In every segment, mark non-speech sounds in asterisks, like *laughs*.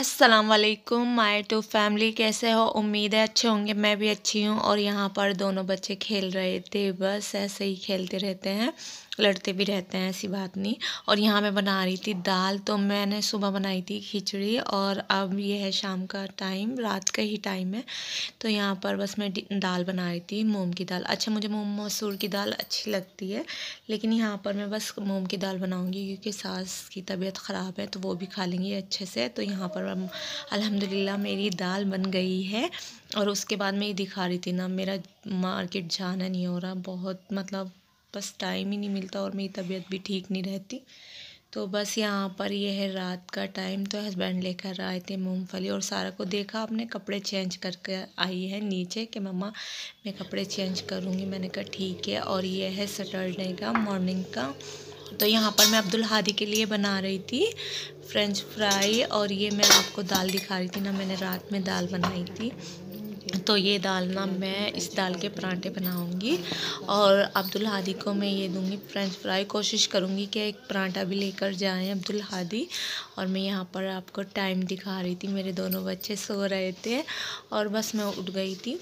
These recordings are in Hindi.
वालेकुम माय टू फैमिली कैसे हो उम्मीद है अच्छे होंगे मैं भी अच्छी हूँ और यहाँ पर दोनों बच्चे खेल रहे थे बस ऐसे ही खेलते रहते हैं लड़ते भी रहते हैं ऐसी बात नहीं और यहाँ मैं बना रही थी दाल तो मैंने सुबह बनाई थी खिचड़ी और अब ये है शाम का टाइम रात का ही टाइम है तो यहाँ पर बस मैं दाल बना रही थी मूँग की दाल अच्छा मुझे मूँग मसूर की दाल अच्छी लगती है लेकिन यहाँ पर मैं बस मूँग की दाल बनाऊँगी क्योंकि सास की तबीयत ख़राब है तो वो भी खा लेंगी अच्छे से तो यहाँ पर अल्हम्दुलिल्लाह मेरी दाल बन गई है और उसके बाद मैं ये दिखा रही थी ना मेरा मार्केट जाना नहीं हो रहा बहुत मतलब बस टाइम ही नहीं मिलता और मेरी तबीयत भी ठीक नहीं रहती तो बस यहाँ पर ये है रात का टाइम तो हस्बैंड लेकर आए थे मूंगफली और सारा को देखा आपने कपड़े चेंज करके आई है नीचे कि मम्मा मैं कपड़े चेंज करूँगी मैंने कहा ठीक है और ये है सैटरडे का मॉर्निंग का तो यहाँ पर मैं अब्दुल हादी के लिए बना रही थी फ्रेंच फ्राई और ये मैं आपको दाल दिखा रही थी ना मैंने रात में दाल बनाई थी तो ये दाल ना मैं इस दाल के परांठे बनाऊंगी और अब्दुल हादी को मैं ये दूंगी फ्रेंच फ्राई कोशिश करूंगी कि एक परांठा भी लेकर जाएं अब्दुल हादी और मैं यहाँ पर आपको टाइम दिखा रही थी मेरे दोनों बच्चे सो रहे थे और बस मैं उठ गई थी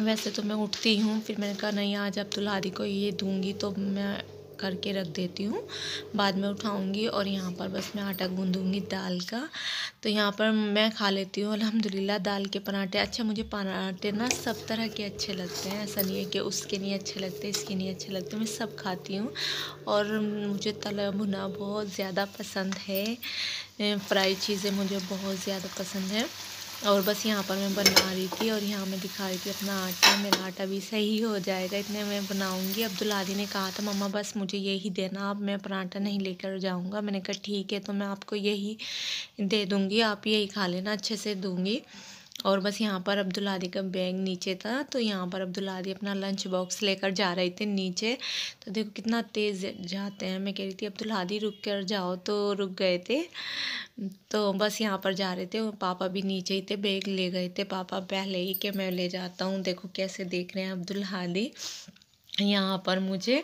वैसे तो मैं उठती हूँ फिर मैंने कहा नहीं आज अब्दुल हादी को ये दूँगी तो मैं करके रख देती हूँ बाद में उठाऊँगी और यहाँ पर बस मैं आटा गूँधूँगी दाल का तो यहाँ पर मैं खा लेती हूँ अलहमदिल्ला दाल के पराठे अच्छा मुझे पराठे ना सब तरह के अच्छे लगते हैं ऐसा नहीं है कि उसके नहीं अच्छे लगते इसके नहीं अच्छे लगते मैं सब खाती हूँ और मुझे तला भुना बहुत ज़्यादा पसंद है फ्राई चीज़ें मुझे बहुत ज़्यादा पसंद है और बस यहाँ पर मैं बना रही थी और यहाँ मैं दिखा रही थी अपना आटा मेरा आटा भी सही हो जाएगा इतने मैं बनाऊँगी अब्दुल आदि ने कहा था मम्मा बस मुझे यही देना अब मैं अपना आटा नहीं लेकर जाऊँगा मैंने कहा ठीक है तो मैं आपको यही दे दूँगी आप यही खा लेना अच्छे से दूँगी और बस यहाँ पर अब्दुल अब्दुल्लादी का बैग नीचे था तो यहाँ पर अब्दुल अब्दुल्लादी अपना लंच बॉक्स लेकर जा रहे थे नीचे तो देखो कितना तेज़ जाते हैं मैं कह रही थी अब्दुल अब्दुल्लादी रुक कर जाओ तो रुक गए थे तो बस यहाँ पर जा रहे थे पापा भी नीचे ही थे बैग ले गए थे पापा पहले ही कि मैं ले जाता हूँ देखो कैसे देख रहे हैं अब्दुल्हादी यहाँ पर मुझे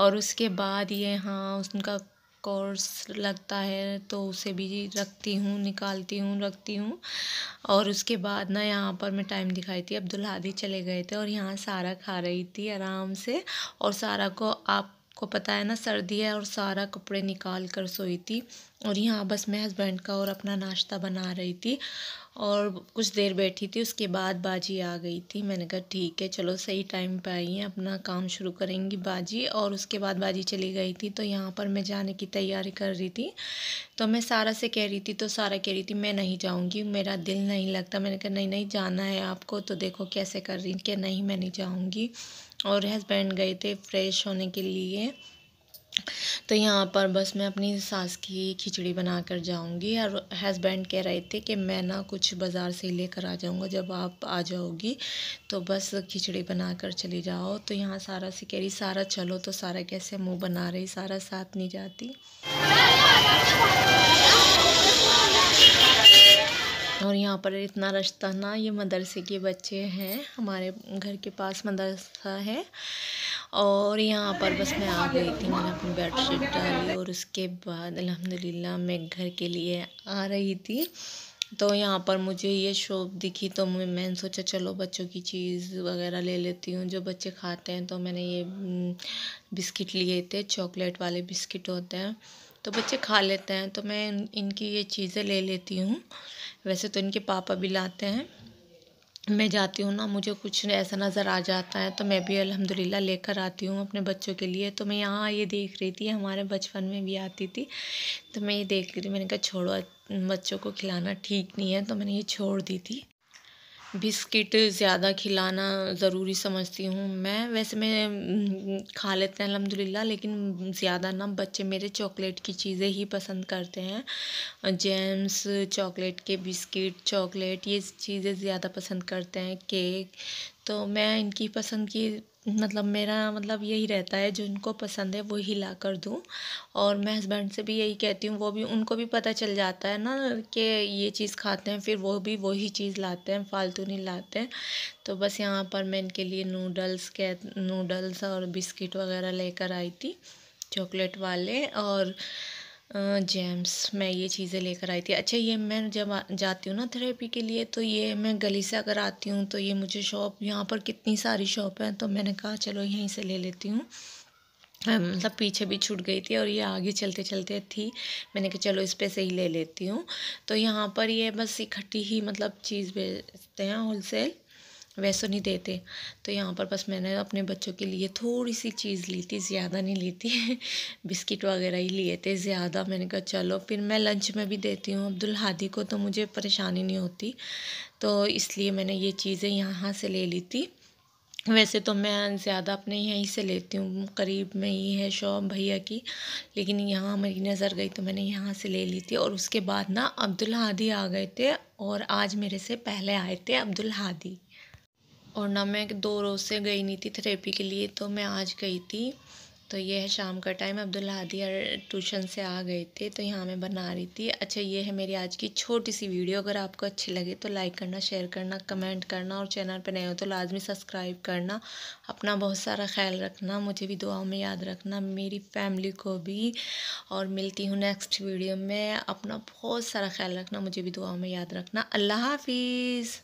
और उसके बाद ये हाँ उनका कोर्स लगता है तो उसे भी रखती हूँ निकालती हूँ रखती हूँ और उसके बाद ना यहाँ पर मैं टाइम दिखाई थी अब्दुल हादी चले गए थे और यहाँ सारा खा रही थी आराम से और सारा को आप को पता है ना सर्दी है और सारा कपड़े निकाल कर सोई थी और यहाँ बस मैं हस्बैंड का और अपना नाश्ता बना रही थी और कुछ देर बैठी थी उसके बाद बाजी आ गई थी मैंने कहा ठीक है चलो सही टाइम पे आई हैं अपना काम शुरू करेंगी बाजी और उसके बाद बाजी चली गई थी तो यहाँ पर मैं जाने की तैयारी कर रही थी तो मैं सारा से कह रही थी तो सारा कह रही थी मैं नहीं जाऊँगी मेरा दिल नहीं लगता मैंने कहा नहीं नहीं जाना है आपको तो देखो कैसे कर रही कि नहीं मैं नहीं जाऊँगी और हस्बैंड गए थे फ्रेश होने के लिए तो यहाँ पर बस मैं अपनी सास की खिचड़ी बना कर जाऊँगी और हस्बैंड कह रहे थे कि मैं ना कुछ बाज़ार से लेकर आ जाऊँगा जब आप आ जाओगी तो बस खिचड़ी बना कर चले जाओ तो यहाँ सारा से कह रही सारा चलो तो सारा कैसे मुंह बना रही सारा साथ नहीं जाती और यहाँ पर इतना रास्ता ना ये मदरसे के बच्चे हैं हमारे घर के पास मदरसा है और यहाँ पर बस मैं आ गई थी मैंने अपनी बेड शीट डाली और उसके बाद अल्हम्दुलिल्लाह मैं घर के लिए आ रही थी तो यहाँ पर मुझे ये शॉप दिखी तो मैंने सोचा चलो बच्चों की चीज़ वगैरह ले लेती हूँ जो बच्चे खाते हैं तो मैंने ये हम्म, बिस्किट लिए थे चॉकलेट वाले बिस्किट होते हैं तो बच्चे खा लेते हैं तो मैं इनकी ये चीज़ें ले लेती हूँ वैसे तो इनके पापा भी लाते हैं मैं जाती हूँ ना मुझे कुछ ऐसा नज़र आ जाता है तो मैं भी अल्हम्दुलिल्लाह लेकर आती हूँ अपने बच्चों के लिए तो मैं यहाँ ये देख रही थी हमारे बचपन में भी आती थी तो मैं ये देख रही थी मैंने कहा छोड़ो बच्चों को खिलाना ठीक नहीं है तो मैंने ये छोड़ दी थी बिस्किट ज़्यादा खिलाना ज़रूरी समझती हूँ मैं वैसे मैं हम्म, खा लेते हैं अलहमदिल्ला लेकिन ज़्यादा ना बच्चे मेरे चॉकलेट की चीज़ें ही पसंद करते हैं जेम्स चॉकलेट के बिस्किट चॉकलेट ये चीज़ें ज़्यादा पसंद करते हैं केक तो मैं इनकी पसंद की मतलब मेरा मतलब यही रहता है जो उनको पसंद है वही ला कर दूँ और मैं हस्बैंड से भी यही कहती हूँ वो भी उनको भी पता चल जाता है ना कि ये चीज़ खाते हैं फिर वो भी वही चीज़ लाते हैं फालतू नहीं लाते हैं तो बस यहाँ पर मैं इनके लिए नूडल्स के नूडल्स और बिस्किट वगैरह लेकर आई थी चॉकलेट वाले और जेम्स मैं ये चीज़ें लेकर आई थी अच्छा ये मैं जब जाती हूँ ना थेरेपी के लिए तो ये मैं गली से अगर आती हूँ तो ये मुझे शॉप यहाँ पर कितनी सारी शॉप हैं तो मैंने कहा चलो यहीं से ले लेती हूँ मतलब पीछे भी छूट गई थी और ये आगे चलते चलते थी मैंने कहा चलो इस पर से ही ले लेती हूँ तो यहाँ पर ये बस इकट्ठी ही मतलब चीज़ बेचते हैं होलसेल वैसे नहीं देते तो यहाँ पर बस मैंने अपने बच्चों के लिए थोड़ी सी चीज़ ली थी ज़्यादा नहीं ली थी *laughs* बिस्किट वगैरह ही लिए थे ज़्यादा मैंने कहा चलो फिर मैं लंच में भी देती हूँ अब्दुल हादी को तो मुझे परेशानी नहीं होती तो इसलिए मैंने ये चीज़ें यहाँ से ले ली थी वैसे तो मैं ज़्यादा अपने यहीं से लेती हूँ करीब में ही है शॉप भैया की लेकिन यहाँ मेरी नज़र गई तो मैंने यहाँ से ले ली थी और उसके बाद ना अब्दुल हादी आ गए थे और आज मेरे से पहले आए थे अब्दुल हादी और ना मैं दो रोज़ से गई नहीं थी थेरेपी के लिए तो मैं आज गई थी तो ये है शाम का टाइम अब्दुल्ला हादी ट्यूशन से आ गए थे तो यहाँ मैं बना रही थी अच्छा ये है मेरी आज की छोटी सी वीडियो अगर आपको अच्छी लगे तो लाइक करना शेयर करना कमेंट करना और चैनल पर नए हो तो लाजमी सब्सक्राइब करना अपना बहुत सारा ख्याल रखना मुझे भी दुआओं में याद रखना मेरी फैमिली को भी और मिलती हूँ नेक्स्ट वीडियो में अपना बहुत सारा ख्याल रखना मुझे भी दुआओं में याद रखना अल्लाह हाफिज़